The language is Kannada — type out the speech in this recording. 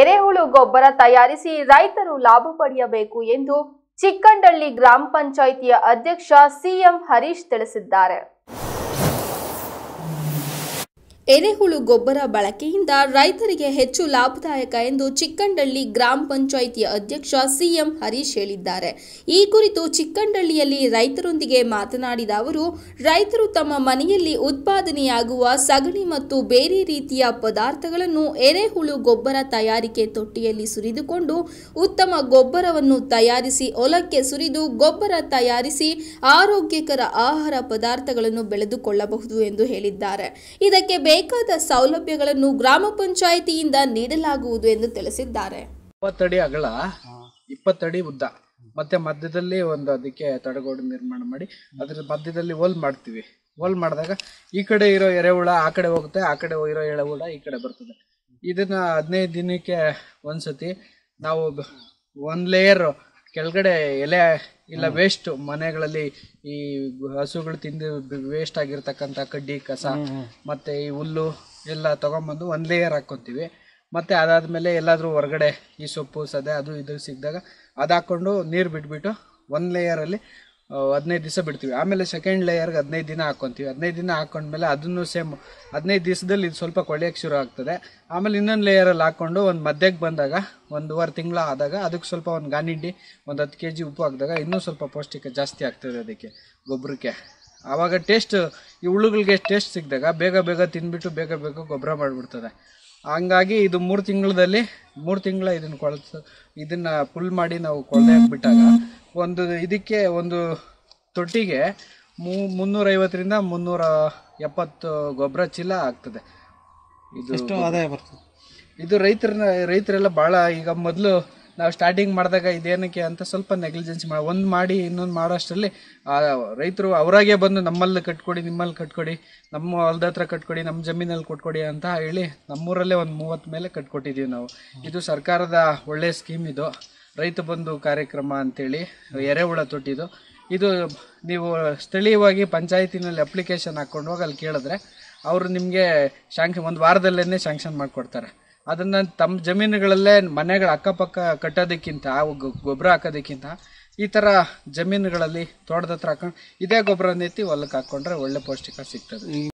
ಎರೆಹುಳು ಗೊಬ್ಬರ ತಯಾರಿಸಿ ರೈತರು ಲಾಭ ಪಡೆಯಬೇಕು ಎಂದು ಚಿಕ್ಕಂಡಳ್ಳಿ ಗ್ರಾಮ ಪಂಚಾಯಿತಿಯ ಅಧ್ಯಕ್ಷ ಸಿಎಂ ಹರೀಶ್ ತಿಳಿಸಿದ್ದಾರೆ ಎರೆಹುಳು ಗೊಬ್ಬರ ಬಳಕೆಯಿಂದ ರೈತರಿಗೆ ಹೆಚ್ಚು ಲಾಭದಾಯಕ ಎಂದು ಚಿಕ್ಕಂಡಳ್ಳಿ ಗ್ರಾಮ ಪಂಚಾಯಿತಿಯ ಅಧ್ಯಕ್ಷ ಸಿಎಂ ಹರೀಶ್ ಹೇಳಿದ್ದಾರೆ ಈ ಕುರಿತು ಚಿಕ್ಕಂಡಳ್ಳಿಯಲ್ಲಿ ರೈತರೊಂದಿಗೆ ಮಾತನಾಡಿದ ಅವರು ರೈತರು ತಮ್ಮ ಮನೆಯಲ್ಲಿ ಉತ್ಪಾದನೆಯಾಗುವ ಸಗಣಿ ಮತ್ತು ಬೇರೆ ರೀತಿಯ ಪದಾರ್ಥಗಳನ್ನು ಎರೆಹುಳು ಗೊಬ್ಬರ ತಯಾರಿಕೆ ತೊಟ್ಟಿಯಲ್ಲಿ ಸುರಿದುಕೊಂಡು ಉತ್ತಮ ಗೊಬ್ಬರವನ್ನು ತಯಾರಿಸಿ ಹೊಲಕ್ಕೆ ಸುರಿದು ಗೊಬ್ಬರ ತಯಾರಿಸಿ ಆರೋಗ್ಯಕರ ಆಹಾರ ಪದಾರ್ಥಗಳನ್ನು ಬೆಳೆದುಕೊಳ್ಳಬಹುದು ಎಂದು ಹೇಳಿದ್ದಾರೆ ಇದಕ್ಕೆ ಬೇಕಾದ ಸೌಲಭ್ಯಗಳನ್ನು ಗ್ರಾಮ ಪಂಚಾಯಿತಿಯಿಂದ ನೀಡಲಾಗುವುದು ಎಂದು ತಿಳಿಸಿದ್ದಾರೆ ಇಪ್ಪತ್ತಡಿ ಅಗಲ ಇಪ್ಪತ್ತಡಿ ಉದ್ದ ಮತ್ತೆ ಮಧ್ಯದಲ್ಲಿ ಒಂದು ಅದಕ್ಕೆ ತಡೆಗೋಡು ನಿರ್ಮಾಣ ಮಾಡಿ ಅದ್ರ ಮಧ್ಯದಲ್ಲಿ ಹೋಲ್ ಮಾಡ್ತೀವಿ ಹೋಲ್ ಮಾಡಿದಾಗ ಈ ಕಡೆ ಇರೋ ಎರೆಹುಳ ಆ ಕಡೆ ಹೋಗುತ್ತೆ ಆ ಕಡೆ ಇರೋ ಎರೆಹುಳ ಈ ಕಡೆ ಬರ್ತದೆ ಇದನ್ನ ಹದಿನೈದು ದಿನಕ್ಕೆ ಒಂದ್ಸತಿ ನಾವು ಒನ್ ಲೇಯರ್ ಕೆಳಗಡೆ ಎಲೆ ಇಲ್ಲ ವೇಸ್ಟ್ ಮನೆಗಳಲ್ಲಿ ಈ ಹಸುಗಳು ತಿಂದು ವೇಸ್ಟ್ ಆಗಿರ್ತಕ್ಕಂಥ ಕಡ್ಡಿ ಕಸ ಮತ್ತೆ ಈ ಹುಲ್ಲು ಎಲ್ಲ ತಗೊಂಬಂದು ಒಂದು ಲೇಯರ್ ಹಾಕ್ಕೊತೀವಿ ಮತ್ತೆ ಅದಾದ್ಮೇಲೆ ಎಲ್ಲಾದರೂ ಹೊರಗಡೆ ಈ ಸೊಪ್ಪು ಸದೆ ಅದು ಇದು ಸಿಕ್ಕಿದಾಗ ಅದು ಹಾಕ್ಕೊಂಡು ನೀರು ಬಿಟ್ಬಿಟ್ಟು ಒಂದು ಲೇಯರಲ್ಲಿ ಹದಿನೈದು ದಿವಸ ಬಿಡ್ತೀವಿ ಆಮೇಲೆ ಸೆಕೆಂಡ್ ಲೇಯರ್ಗೆ ಹದಿನೈದು ದಿನ ಹಾಕ್ಕೊಂತೀವಿ ಹದಿನೈದು ದಿನ ಹಾಕೊಂಡ್ಮೇಲೆ ಅದನ್ನು ಸೇಮ್ ಹದಿನೈದು ದಿವಸದಲ್ಲಿ ಇದು ಸ್ವಲ್ಪ ಕೊಳೆಯೋಕ್ಕೆ ಶುರು ಆಗ್ತದೆ ಆಮೇಲೆ ಇನ್ನೊಂದು ಲೇಯರಲ್ಲಿ ಹಾಕ್ಕೊಂಡು ಒಂದು ಮಧ್ಯಕ್ಕೆ ಬಂದಾಗ ಒಂದೂವರೆ ತಿಂಗಳ ಆದಾಗ ಅದಕ್ಕೆ ಸ್ವಲ್ಪ ಒಂದು ಗಾನಿಂಡಿ ಒಂದು ಹತ್ತು ಕೆ ಜಿ ಉಪ್ಪು ಹಾಕಿದಾಗ ಇನ್ನೂ ಸ್ವಲ್ಪ ಪೌಷ್ಟಿಕ ಜಾಸ್ತಿ ಆಗ್ತದೆ ಅದಕ್ಕೆ ಗೊಬ್ಬರಕ್ಕೆ ಆವಾಗ ಟೇಸ್ಟ್ ಈ ಹುಳುಗಳಿಗೆ ಟೇಸ್ಟ್ ಸಿಕ್ಕಿದಾಗ ಬೇಗ ಬೇಗ ತಿನ್ಬಿಟ್ಟು ಬೇಗ ಬೇಗ ಗೊಬ್ಬರ ಮಾಡಿಬಿಡ್ತದೆ ಹಂಗಾಗಿ ಇದು ಮೂರು ತಿಂಗಳಲ್ಲಿ ಮೂರು ತಿಂಗಳ ಇದನ್ನ ಕೊಳಸ ಇದನ್ನ ಫುಲ್ ಮಾಡಿ ನಾವು ಕೊಳ್ಳೆ ಹಾಕ್ಬಿಟ್ಟಾಗ ಒಂದು ಇದಕ್ಕೆ ಒಂದು ತೊಟ್ಟಿಗೆ ಮೂ ಮುನ್ನೂರೈವತ್ತರಿಂದ ಮುನ್ನೂರ ಎಪ್ಪತ್ತು ಗೊಬ್ಬರ ಚೀಲ ಆಗ್ತದೆ ಇದು ಆದಾಯ ಬರ್ತದೆ ಇದು ರೈತರನ್ನ ರೈತರೆಲ್ಲ ಭಾಳ ಈಗ ಮೊದಲು ನಾವು ಸ್ಟಾರ್ಟಿಂಗ್ ಮಾಡಿದಾಗ ಇದೇನಕ್ಕೆ ಅಂತ ಸ್ವಲ್ಪ ನೆಗ್ಲಿಜೆನ್ಸ್ ಮಾಡಿ ಒಂದು ಮಾಡಿ ಇನ್ನೊಂದು ಮಾಡೋಷ್ಟರಲ್ಲಿ ರೈತರು ಅವರಾಗೆ ಬಂದು ನಮ್ಮಲ್ಲಿ ಕಟ್ಕೊಡಿ ನಿಮ್ಮಲ್ಲಿ ಕಟ್ಕೊಡಿ ನಮ್ಮ ಹೊಲದ ಹತ್ರ ಕಟ್ಕೊಡಿ ನಮ್ಮ ಜಮೀನಲ್ಲಿ ಕೊಟ್ಕೊಡಿ ಅಂತ ಹೇಳಿ ನಮ್ಮೂರಲ್ಲೇ ಒಂದು ಮೂವತ್ತು ಮೇಲೆ ಕಟ್ಕೊಟ್ಟಿದ್ದೀವಿ ನಾವು ಇದು ಸರ್ಕಾರದ ಒಳ್ಳೆಯ ಸ್ಕೀಮ್ ಇದು ರೈತ ಬಂಧು ಕಾರ್ಯಕ್ರಮ ಅಂತೇಳಿ ಎರೆಹುಳ ತೊಟ್ಟಿದ್ದು ಇದು ನೀವು ಸ್ಥಳೀಯವಾಗಿ ಪಂಚಾಯತಿನಲ್ಲಿ ಅಪ್ಲಿಕೇಶನ್ ಹಾಕ್ಕೊಂಡು ಹೋಗಿ ಅಲ್ಲಿ ಕೇಳಿದ್ರೆ ಅವರು ನಿಮಗೆ ಶಾಂಕ್ಷನ್ ಒಂದು ವಾರದಲ್ಲೇ ಶಾಂಕ್ಷನ್ ಮಾಡಿಕೊಡ್ತಾರೆ ಅದನ್ನು ತಮ್ಮ ಜಮೀನುಗಳಲ್ಲೇ ಮನೆಗಳ ಅಕ್ಕಪಕ್ಕ ಕಟ್ಟೋದಕ್ಕಿಂತ ಗೊಬ್ಬರ ಹಾಕೋದಕ್ಕಿಂತ ಈ ತರ ಜಮೀನುಗಳಲ್ಲಿ ತೋಟದ ಹತ್ರ ಹಾಕೊಂಡು ಇದೇ ಗೊಬ್ಬರ ನೀತಿ ಹೊಲಕ್ಕೆ ಹಾಕೊಂಡ್ರೆ ಒಳ್ಳೆ ಪೌಷ್ಟಿಕ ಸಿಗ್ತದೆ